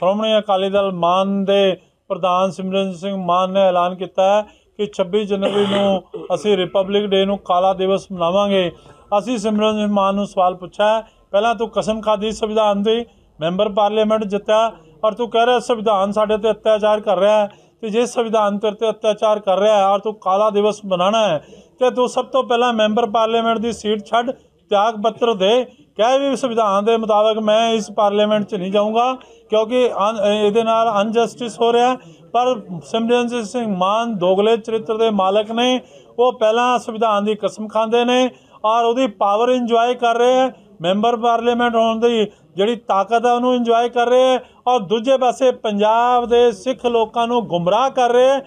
ਸ਼੍ਰੋਮਣੀ ਅਕਾਲੀ ਦਲ ਮਾਨ ਦੇ ਪ੍ਰਧਾਨ ਸਿਮਰਨ ਸਿੰਘ ਮਾਨ ਨੇ ਐਲਾਨ ਕੀਤਾ ਹੈ ਕਿ 26 ਜਨਵਰੀ ਨੂੰ ਅਸੀਂ ਰਿਪਬਲਿਕ ਡੇ ਨੂੰ ਕਾਲਾ ਦਿਵਸ ਮਨਾਵਾਂਗੇ ਅਸੀਂ ਸਿਮਰਨ ਸਿੰਘ ਮਾਨ ਨੂੰ ਸਵਾਲ ਪੁੱਛਿਆ ਪਹਿਲਾਂ ਤੂੰ ਕਸਮ ਖਾਦੀ ਸੰਵਿਧਾਨ ਦੀ ਮੈਂਬਰ ਪਾਰਲੀਮੈਂਟ ਜਿੱਤਿਆ ਔਰ ਤੂੰ ਕਹਿ ਰਿਹਾ ਸੰਵਿਧਾਨ ਸਾਡੇ ਤੇ ਅਤਿਆਚਾਰ ਕਰ ਰਿਹਾ ਹੈ ਤੇ ਜੇ ਸੰਵਿਧਾਨ ਤੇ ਅਤਿਆਚਾਰ ਕਰ ਰਿਹਾ ਹੈ ਔਰ ਤੂੰ ਕਾਲਾ ਦਿਵਸ ਮਨਾਣਾ ਹੈ ਤੇ ਤੂੰ ਸਭ ਤੋਂ ਪਹਿਲਾਂ ਮੈਂਬਰ ਪਾਰਲੀਮੈਂਟ ਦੀ ਸੀਟ ਛੱਡ ਤਿਆਗ ਪੱਤਰ ਦੇ ਕਹੇ ਵੀ ਸੰਵਿਧਾਨ ਦੇ ਮੁਤਾਬਕ ਮੈਂ ਇਸ ਪਾਰਲੀਮੈਂਟ 'ਚ ਨਹੀਂ ਜਾਊਂਗਾ ਕਿਉਂਕਿ ਇਹਦੇ ਨਾਲ ਅਨਜਸਟਿਸ ਹੋ ਰਿਹਾ ਪਰ ਸਿਮਰਨ ਸਿੰਘ ਮਾਨ ਦੋਗਲੇ ਚਰਿੱਤਰ ਦੇ ਮਾਲਕ ਨੇ ਉਹ ਪਹਿਲਾਂ ਸੰਵਿਧਾਨ ਦੀ ਕਸਮ ਖਾਂਦੇ ਨੇ ਔਰ ਉਹਦੀ ਪਾਵਰ ਇੰਜੋਏ ਕਰ ਰਹੇ ਹੈ ਮੈਂਬਰ ਪਾਰਲੀਮੈਂਟ ਹੋਣ ਦੀ ਜਿਹੜੀ ਤਾਕਤ ਹੈ ਉਹਨੂੰ ਇੰਜੋਏ ਕਰ ਰਹੇ ਹੈ ਔਰ ਦੂਜੇ ਪਾਸੇ ਪੰਜਾਬ ਦੇ ਸਿੱਖ ਲੋਕਾਂ ਨੂੰ ਗੁੰਮਰਾਹ ਕਰ ਰਹੇ ਹੈ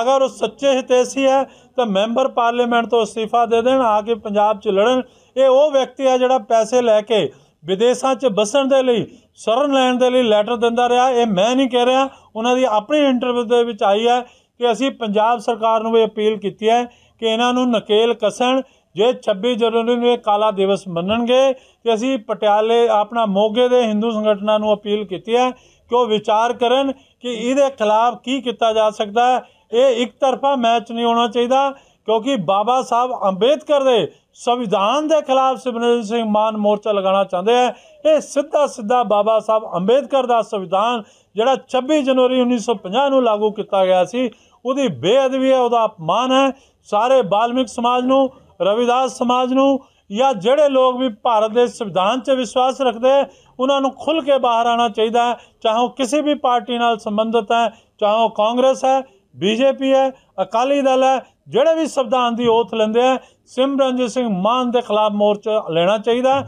ਅਗਰ ਉਹ ਸੱਚੇ ਹਿਤੈਸ਼ੀ ਹੈ ਤਾਂ ਮੈਂਬਰ ਪਾਰਲੀਮੈਂਟ ਤੋਂ ਅਸਤੀਫਾ ਦੇ ਦੇਣ ਆ ਕੇ ਪੰਜਾਬ 'ਚ ਲੜਨ ਇਹ ਉਹ ਵਿਅਕਤੀ ਆ ਜਿਹੜਾ ਪੈਸੇ ਲੈ ਕੇ ਵਿਦੇਸ਼ਾਂ 'ਚ ਬਸਣ ਦੇ ਲਈ ਸ਼ਰਨ ਲੈਣ ਦੇ ਲਈ ਲੈਟਰ ਦਿੰਦਾ ਰਿਹਾ ਇਹ ਮੈਂ ਨਹੀਂ ਕਹਿ ਰਿਹਾ ਉਹਨਾਂ ਦੀ ਆਪਣੀ ਇੰਟਰਵਿਊ ਦੇ ਵਿੱਚ ਆਈ ਹੈ ਕਿ ਅਸੀਂ ਪੰਜਾਬ ਸਰਕਾਰ ਨੂੰ ਵੀ ਅਪੀਲ ਕੀਤੀ ਹੈ ਕਿ ਇਹਨਾਂ ਨੂੰ ਨਕੇਲ ਕਸਣ ਜੇ 26 ਜਨਵਰੀ ਨੂੰ ਇਹ ਕਾਲਾ ਦਿਵਸ ਮੰਨਣਗੇ ਤੇ ਅਸੀਂ ਪਟਿਆਲੇ ਆਪਣਾ ਮੋਗੇ ਦੇ ਹਿੰਦੂ ਸੰਗਠਨਾਂ ਨੂੰ ਅਪੀਲ ਕੀਤੀ ਹੈ ਕਿ ਉਹ ਵਿਚਾਰ ਕਰਨ ਕਿ ਇਹਦੇ ਖਿਲਾਫ ਕੀ ਕੀਤਾ ਜਾ ਸਕਦਾ ਹੈ ਇਹ ਇੱਕ ਤਰਫਾ ਮੈਚ ਨਹੀਂ ਹੋਣਾ ਚਾਹੀਦਾ ਕਿਉਂਕਿ ਬਾਬਾ ਸਾਹਿਬ ਅੰਬੇਦਕਰ ਦੇ ਸੰਵਿਧਾਨ ਦੇ ਖਿਲਾਫ ਸਿਮਰਨ ਸਿੰਘ ਮਾਨ ਮੋਰਚਾ ਲਗਾਉਣਾ ਚਾਹੁੰਦੇ ਆ ਇਹ ਸਿੱਧਾ ਸਿੱਧਾ ਬਾਬਾ ਸਾਹਿਬ ਅੰਬੇਦਕਰ ਦਾ ਸੰਵਿਧਾਨ ਜਿਹੜਾ 26 ਜਨਵਰੀ 1950 ਨੂੰ ਲਾਗੂ ਕੀਤਾ ਗਿਆ ਸੀ ਉਹਦੀ ਬੇਅਦਬੀ ਹੈ ਉਹਦਾ ਅਪਮਾਨ ਹੈ ਸਾਰੇ ਬਾਲਮਿਕ ਸਮਾਜ ਨੂੰ ਰਵਿਦਾਸ ਸਮਾਜ ਨੂੰ ਜਾਂ ਜਿਹੜੇ ਲੋਕ ਵੀ ਭਾਰਤ ਦੇ ਸੰਵਿਧਾਨ 'ਚ ਵਿਸ਼ਵਾਸ ਰੱਖਦੇ ਉਹਨਾਂ ਨੂੰ ਖੁੱਲ ਕੇ ਬਾਹਰ ਆਣਾ ਚਾਹੀਦਾ ਹੈ ਚਾਹੇ ਉਹ ਕਿਸੇ ਵੀ ਪਾਰਟੀ ਨਾਲ ਸੰਬੰਧਿਤ ਹੈ ਚਾਹੇ ਉਹ ਕਾਂਗਰਸ ਹੈ ਬੀਜੇਪੀ ਹੈ ਅਕਾਲੀ ਦਲ ਹੈ ਜਿਹੜੇ ਵੀ ਸੰਵਿਧਾਨ ਦੀ ਓਥ ਲੈਂਦੇ ਆ ਸਿਮਰਨਜੀਤ ਸਿੰਘ ਮਾਨ ਦੇ ਖਿਲਾਫ ਮੋਰਚਾ ਲੈਣਾ ਚਾਹੀਦਾ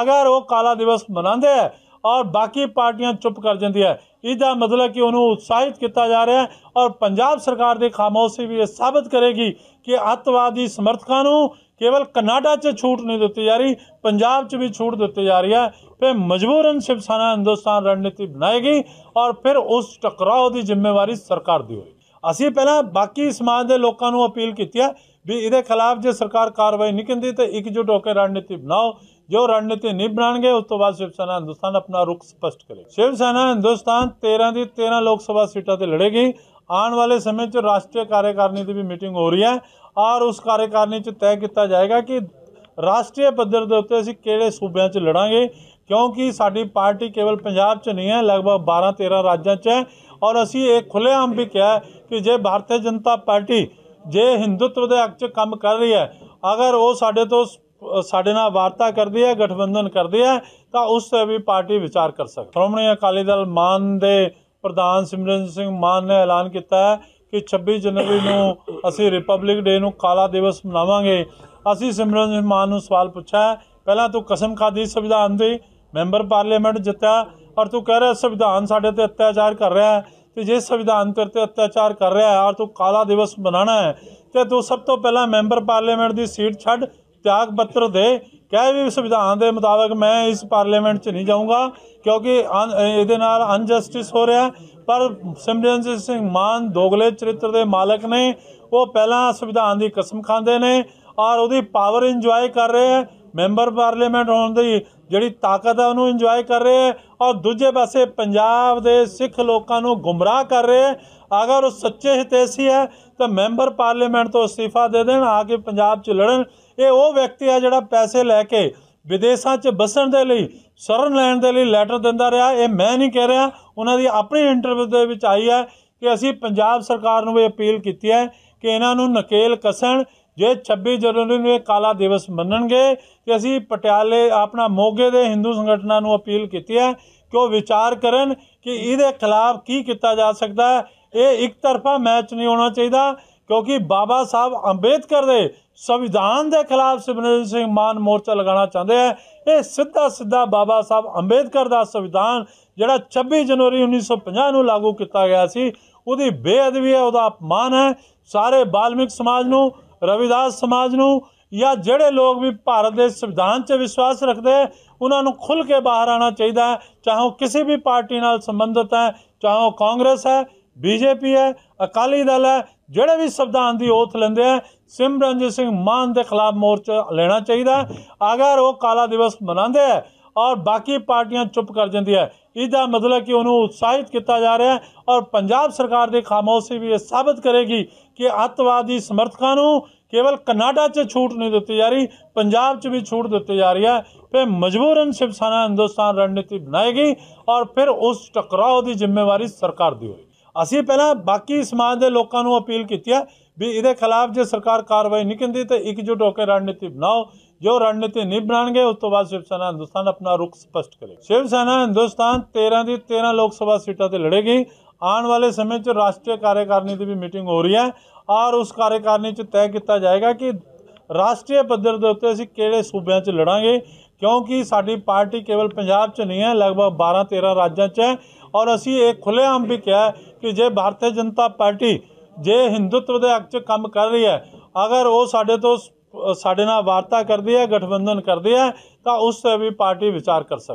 ਅਗਰ ਉਹ ਕਾਲਾ ਦਿਵਸ ਮਨਾਉਂਦੇ ਆ ਔਰ ਬਾਕੀ ਪਾਰਟੀਆਂ ਚੁੱਪ ਕਰ ਜਾਂਦੀਆਂ ਇਹਦਾ ਮਤਲਬ ਕਿ ਉਹਨੂੰ ਉਤਸ਼ਾਹਿਤ ਕੀਤਾ ਜਾ ਰਿਹਾ ਹੈ ਔਰ ਪੰਜਾਬ ਸਰਕਾਰ ਦੀ ਖਾਮੋਸ਼ੀ ਵੀ ਇਹ ਸਾਬਤ ਕਰੇਗੀ ਕਿ ਅਤਵਾਦੀ ਸਮਰਥਕਾਂ ਨੂੰ ਕੇਵਲ ਕਨਾਡਾ 'ਚ ਛੂਟ ਨਹੀਂ ਦਿੱਤੀ ਜਾ ਰਹੀ ਪੰਜਾਬ 'ਚ ਵੀ ਛੂਟ ਦਿੱਤੀ ਜਾ ਰਹੀ ਹੈ ਫਿਰ ਮਜਬੂਰਨ ਸ਼ਿਵਸਾਨਾ ਹਿੰਦੁਸਤਾਨ ਰਣਨੀਤੀ ਬਣਾਏਗੀ ਔਰ ਫਿਰ ਉਸ ਟਕਰਾਅ ਦੀ ਜ਼ਿੰਮੇਵਾਰੀ ਸਰਕਾਰ ਦੀ ਹੋਏਗੀ ਅਸੀਂ ਪਹਿਲਾਂ ਬਾਕੀ ਸਮਾਜ ਦੇ ਲੋਕਾਂ ਨੂੰ ਅਪੀਲ ਕੀਤੀ ਹੈ ਵੀ ਇਹਦੇ ਖਿਲਾਫ ਜੇ ਸਰਕਾਰ ਕਾਰਵਾਈ ਨਹੀਂ ਕਰਦੀ ਤਾਂ ਇਕਜੁੱਟ ਹੋ ਕੇ ਰਣਨੀਤੀ ਬਣਾਓ ਜੋ ਰਣਨੀਤੀ ਨਹੀਂ ਬਣਾਣਗੇ ਉਸ ਤੋਂ ਬਾਅਦ ਸ਼ਿਵ ਸੈਨਾ ਹਿੰਦੁਸਤਾਨ ਆਪਣਾ ਰੁਖ ਸਪਸ਼ਟ ਕਰੇ ਸ਼ਿਵ ਸੈਨਾ ਹਿੰਦੁਸਤਾਨ 13 ਦੀ 13 ਲੋਕ ਸਭਾ ਸੀਟਾਂ ਤੇ ਲੜੇਗੀ ਆਉਣ ਵਾਲੇ ਸਮੇਂ 'ਚ ਰਾਸ਼ਟਰੀ ਕਾਰਜਕਾਰਨੀ ਦੀ ਵੀ ਮੀਟਿੰਗ ਹੋ ਰਹੀ ਹੈ ਔਰ ਉਸ ਕਾਰਜਕਾਰਨੀ 'ਚ ਤੈਅ ਕੀਤਾ ਜਾਏਗਾ ਕਿ ਰਾਸ਼ਟਰੀ ਪੱਧਰ ਦੇ ਉੱਤੇ ਅਸੀਂ ਕਿਹੜੇ ਸੂਬਿਆਂ 'ਚ ਲੜਾਂਗੇ ਕਿਉਂਕਿ ਸਾਡੀ ਪਾਰਟੀ ਕੇਵਲ ਪੰਜਾਬ 'ਚ ਨਹੀਂ ਹੈ ਲਗਭਗ 12 13 ਰਾਜਾਂ 'ਚ ਹੈ ਔਰ ਅਸੀਂ ਇਹ ਆਮ ਵੀ ਕਿਹਾ ਕਿ ਜੇ ਭਾਰਤੀ ਜਨਤਾ ਪਾਰਟੀ ਜੇ ਹਿੰਦੂਤਵ ਦੇ ਅਕਚ ਕੰਮ ਕਰ ਰਹੀ ਹੈ ਅਗਰ ਉਹ ਸਾਡੇ ਤੋਂ ਸਾਡੇ ਨਾਲ ਵਾਰਤਾ ਕਰਦੀ ਹੈ ਗਠਬੰਧਨ ਕਰਦੀ ਹੈ ਤਾਂ ਉਸ ਤੇ ਵੀ ਪਾਰਟੀ ਵਿਚਾਰ ਕਰ ਸਕਦੀ ਸ਼੍ਰੋਮਣੀ ਅਕਾਲੀ ਦਲ ਮਾਨ ਦੇ ਪ੍ਰਧਾਨ ਸਿਮਰਨ ਸਿੰਘ ਮਾਨ ਨੇ ਐਲਾਨ ਕੀਤਾ ਹੈ ਕਿ 26 ਜਨਵਰੀ ਨੂੰ ਅਸੀਂ ਰਿਪਬਲਿਕ ਡੇ ਨੂੰ ਕਾਲਾ ਦਿਵਸ ਮਨਾਵਾਂਗੇ ਅਸੀਂ ਸਿਮਰਨ ਸਿੰਘ ਮਾਨ ਨੂੰ ਸਵਾਲ ਪੁੱਛਿਆ ਪਹਿਲਾਂ ਤੂੰ ਕਸਮ ਖਾਦੀ ਸੰਵਿਧਾਨ ਦੀ ਮੈਂਬਰ ਪਾਰਲੀਮੈਂਟ ਜਿੱਤਿਆ ਔਰ ਤੂੰ ਕਹਿ ਰਿਹਾ ਸੰਵਿਧਾਨ ਸਾਡੇ ਤੇ ਅਤਿਆਚਾਰ ਕਰ ਰਿਹਾ ਹੈ ਤੇ ਜੇ ਸੰਵਿਧਾਨ ਤੇ ਤੇ ਅਤਿਆਚਾਰ ਕਰ ਰਿਹਾ ਹੈ ਔਰ ਤੂੰ ਕਾਲਾ ਦਿਵਸ ਬਣਾਣਾ ਹੈ ਤੇ ਤੂੰ ਸਭ ਤੋਂ ਪਹਿਲਾਂ ਮੈਂਬਰ ਪਾਰਲੀਮੈਂਟ ਦੀ ਸੀਟ ਛੱਡ ਤਿਆਗ ਪੱਤਰ ਦੇ ਕਹਿ ਵੀ ਸੰਵਿਧਾਨ ਦੇ ਮੁਤਾਬਕ ਮੈਂ ਇਸ ਪਾਰਲੀਮੈਂਟ 'ਚ ਨਹੀਂ ਜਾਊਂਗਾ ਕਿਉਂਕਿ ਇਹਦੇ ਨਾਲ ਅਨਜਸਟਿਸ ਹੋ ਰਿਹਾ ਪਰ ਸਿਮਰਨ ਸਿੰਘ ਮਾਨ ਦੋਗਲੇ ਚਰਿੱਤਰ ਦੇ ਮਾਲਕ ਨੇ ਉਹ ਪਹਿਲਾਂ ਸੰਵਿਧਾਨ ਦੀ ਕਸਮ ਖਾਂਦੇ ਨੇ ਔਰ ਉਹਦੀ ਪਾਵਰ ਇੰਜੋਏ ਕਰ ਰਹੇ ਹੈ ਮੈਂਬਰ ਪਾਰਲੀਮੈਂਟ ਹੋਣ ਦੀ ਜਿਹੜੀ ਤਾਕਤ ਹੈ ਉਹਨੂੰ ਇੰਜੋਏ ਕਰ ਰਹੇ ਔਰ ਦੂਜੇ ਪਾਸੇ ਪੰਜਾਬ ਦੇ ਸਿੱਖ ਲੋਕਾਂ ਨੂੰ ਗੁੰਮਰਾਹ ਕਰ ਰਹੇ ਅਗਰ ਉਹ ਸੱਚੇ ਹਿਤੈਸ਼ੀ ਹੈ ਤਾਂ ਮੈਂਬਰ ਪਾਰਲੀਮੈਂਟ ਤੋਂ ਅਸਤੀਫਾ ਦੇ ਦੇਣ ਆ ਕੇ ਪੰਜਾਬ 'ਚ ਲੜਨ ਇਹ ਉਹ ਵਿਅਕਤੀ ਹੈ ਜਿਹੜਾ ਪੈਸੇ ਲੈ ਕੇ ਵਿਦੇਸ਼ਾਂ 'ਚ ਬਸਣ ਦੇ ਲਈ ਸਰਨ ਲੈਣ ਦੇ ਲਈ ਲੈਟਰ ਦਿੰਦਾ ਰਿਹਾ ਇਹ ਮੈਂ ਨਹੀਂ ਕਹਿ ਰਿਹਾ ਉਹਨਾਂ ਦੀ ਆਪਣੀ ਇੰਟਰਵਿਊ ਦੇ ਵਿੱਚ ਆਈ ਹੈ ਕਿ ਅਸੀਂ ਪੰਜਾਬ ਸਰਕਾਰ ਨੂੰ ਵੀ ਅਪੀਲ ਕੀਤੀ ਹੈ ਕਿ ਇਹਨਾਂ ਨੂੰ ਨਕੇਲ ਕਸਣ ਜੇ 26 ਜਨਵਰੀ ਨੂੰ ਇਹ ਕਾਲਾ ਦਿਵਸ ਮੰਨਣਗੇ ਕਿ ਅਸੀਂ ਪਟਿਆਲੇ ਆਪਣਾ ਮੋਗੇ ਦੇ ਹਿੰਦੂ ਸੰਗਠਨਾਂ ਨੂੰ ਅਪੀਲ ਕੀਤੀ ਹੈ ਕਿ ਉਹ ਵਿਚਾਰ ਕਰਨ ਕਿ ਇਹਦੇ ਖਿਲਾਫ ਕੀ ਕੀਤਾ ਜਾ ਸਕਦਾ ਹੈ ਇਹ ਇੱਕ ਤਰਫਾ ਮੈਚ ਨਹੀਂ ਹੋਣਾ ਚਾਹੀਦਾ ਕਿਉਂਕਿ ਬਾਬਾ ਸਾਹਿਬ ਅੰਬੇਦਕਰ ਦੇ ਸੰਵਿਧਾਨ ਦੇ ਖਿਲਾਫ ਸਿਮਰਨ ਸਿੰਘ ਮਾਨ ਮੋਰਚਾ ਲਗਾਉਣਾ ਚਾਹੁੰਦੇ ਹੈ ਇਹ ਸਿੱਧਾ ਸਿੱਧਾ ਬਾਬਾ ਸਾਹਿਬ ਅੰਬੇਦਕਰ ਦਾ ਸੰਵਿਧਾਨ ਜਿਹੜਾ 26 ਜਨਵਰੀ 1950 ਨੂੰ ਲਾਗੂ ਕੀਤਾ ਗਿਆ ਸੀ ਉਹਦੀ ਬੇਅਦਬੀ ਹੈ ਉਹਦਾ ਅਪਮਾਨ ਹੈ ਸਾਰੇ ਬਾਲਮਿਕ ਸਮਾਜ ਨੂੰ ਰਵਿਦਾਸ ਸਮਾਜ ਨੂੰ ਜਾਂ ਜਿਹੜੇ ਲੋਕ ਵੀ ਭਾਰਤ ਦੇ ਸੰਵਿਧਾਨ 'ਚ ਵਿਸ਼ਵਾਸ ਰੱਖਦੇ ਉਹਨਾਂ ਨੂੰ ਖੁੱਲ ਕੇ ਬਾਹਰ ਆਣਾ ਚਾਹੀਦਾ ਹੈ ਚਾਹੇ ਉਹ ਕਿਸੇ ਵੀ ਪਾਰਟੀ ਨਾਲ ਸੰਬੰਧਿਤ ਹੈ ਚਾਹੇ ਉਹ ਕਾਂਗਰਸ ਹੈ ਬੀਜੇਪੀ ਹੈ ਅਕਾਲੀ ਦਲ ਹੈ ਜਿਹੜੇ ਵੀ ਸੰਵਿਧਾਨ ਦੀ ਓਥ ਲੈਂਦੇ ਆ ਸਿਮਰਨਜੀਤ ਸਿੰਘ ਮਾਨ ਦੇ ਖਿਲਾਫ ਮੋਰਚਾ ਲੈਣਾ ਚਾਹੀਦਾ ਅਗਰ ਉਹ ਕਾਲਾ ਦਿਵਸ ਮਨਾਉਂਦੇ ਆ ਔਰ ਬਾਕੀ ਪਾਰਟੀਆਂ ਚੁੱਪ ਕਰ ਜਾਂਦੀਆਂ ਹੈ ਇਹਦਾ ਮਤਲਬ ਕਿ ਉਹਨੂੰ ਉਤਸ਼ਾਹਿਤ ਕੀਤਾ ਜਾ ਰਿਹਾ ਹੈ ਔਰ ਪੰਜਾਬ ਸਰਕਾਰ ਦੇ ਖਾਮੋਸ਼ੀ ਵੀ ਇਹ ਸਾਬਤ ਕਰੇਗੀ ਕਿ ਅਤਵਾਦੀ ਸਮਰਥਕਾਂ ਨੂੰ ਕੇਵਲ ਕਨਾਡਾ 'ਚ ਛੂਟ ਨਹੀਂ ਦਿੱਤੀ ਜਾ ਰਹੀ ਪੰਜਾਬ 'ਚ ਵੀ ਛੂਟ ਦਿੱਤੀ ਜਾ ਰਹੀ ਹੈ ਫਿਰ ਮਜਬੂਰਨ ਸਿਪਸਾਨਾ ਹਿੰਦੁਸਤਾਨ ਰਣਨੀਤੀ ਬਣਾਏਗੀ ਔਰ ਫਿਰ ਉਸ ਟਕਰਾਓ ਦੀ ਜ਼ਿੰਮੇਵਾਰੀ ਸਰਕਾਰ ਦੀ ਹੋਏ ਅਸੀਂ ਪਹਿਲਾਂ ਬਾਕੀ ਸਮਾਜ ਦੇ ਲੋਕਾਂ ਨੂੰ ਅਪੀਲ ਕੀਤੀ ਹੈ ਵੀ ਇਹਦੇ ਖਿਲਾਫ ਜੇ ਸਰਕਾਰ ਕਾਰਵਾਈ ਨਹੀਂ ਕਰਦੀ ਤਾਂ ਇਕਜੁੱਟ ਹੋ ਕੇ ਰਣਨੀਤੀ ਬਣਾਓ ਜੋ ਰਣਨੀਤੀ ਨਿਭਾਣਗੇ ਉਸ ਤੋਂ ਬਾਅਦ ਸ਼ਿਵ ਸੈਨਾ ਹਿੰਦੁਸਤਾਨ ਆਪਣਾ ਰੁਖ ਸਪਸ਼ਟ ਕਰੇਗੀ ਸ਼ਿਵ ਸੈਨਾ ਹਿੰਦੁਸਤਾਨ 13 ਦੀ 13 ਲੋਕ ਸਭਾ ਸੀਟਾਂ ਤੇ ਲੜੇਗੀ ਆਉਣ ਵਾਲੇ ਸਮੇਂ 'ਚ ਰਾਸ਼ਟਰੀ ਕਾਰਜਕਾਰਨੀ ਦੀ ਵੀ ਮੀਟਿੰਗ ਹੋ ਰਹੀ ਹੈ ਔਰ ਉਸ ਕਾਰਜਕਾਰਨੀ 'ਚ ਤੈਅ ਕੀਤਾ ਜਾਏਗਾ ਕਿ ਰਾਸ਼ਟਰੀ ਪੱਧਰ ਦੇ ਉੱਤੇ ਅਸੀਂ ਕਿਹੜੇ ਸੂਬਿਆਂ 'ਚ ਲੜਾਂਗੇ ਕਿਉਂਕਿ ਸਾਡੀ ਪਾਰਟੀ ਕੇਵਲ ਪੰਜਾਬ 'ਚ ਨਹੀਂ ਹੈ ਲਗਭਗ 12 13 ਰਾਜਾਂ 'ਚ ਹੈ ਔਰ ਅਸੀਂ ਇਹ ਖੁੱਲ੍ਹੇਆਮ ਵੀ ਕਿਹਾ ਕਿ ਜੇ ਭਾਰਤੀ ਜਨਤਾ ਪਾਰਟੀ ਜੇ ਹਿੰਦੂਤਵ ਦੇ ਅਕਚ ਕੰਮ ਕਰ ਰਹੀ ਹੈ ਅਗਰ ਉਹ ਸਾਡੇ ਤੋਂ ਸਾਡੇ ਨਾਲ ਵਾਰਤਾ ਕਰਦੇ ਆ ਗਠਬੰਧਨ ਕਰਦੇ ਆ ਤਾਂ ਉਸ ਤੇ ਵੀ ਪਾਰਟੀ ਵਿਚਾਰ ਕਰ ਸਕਦੀ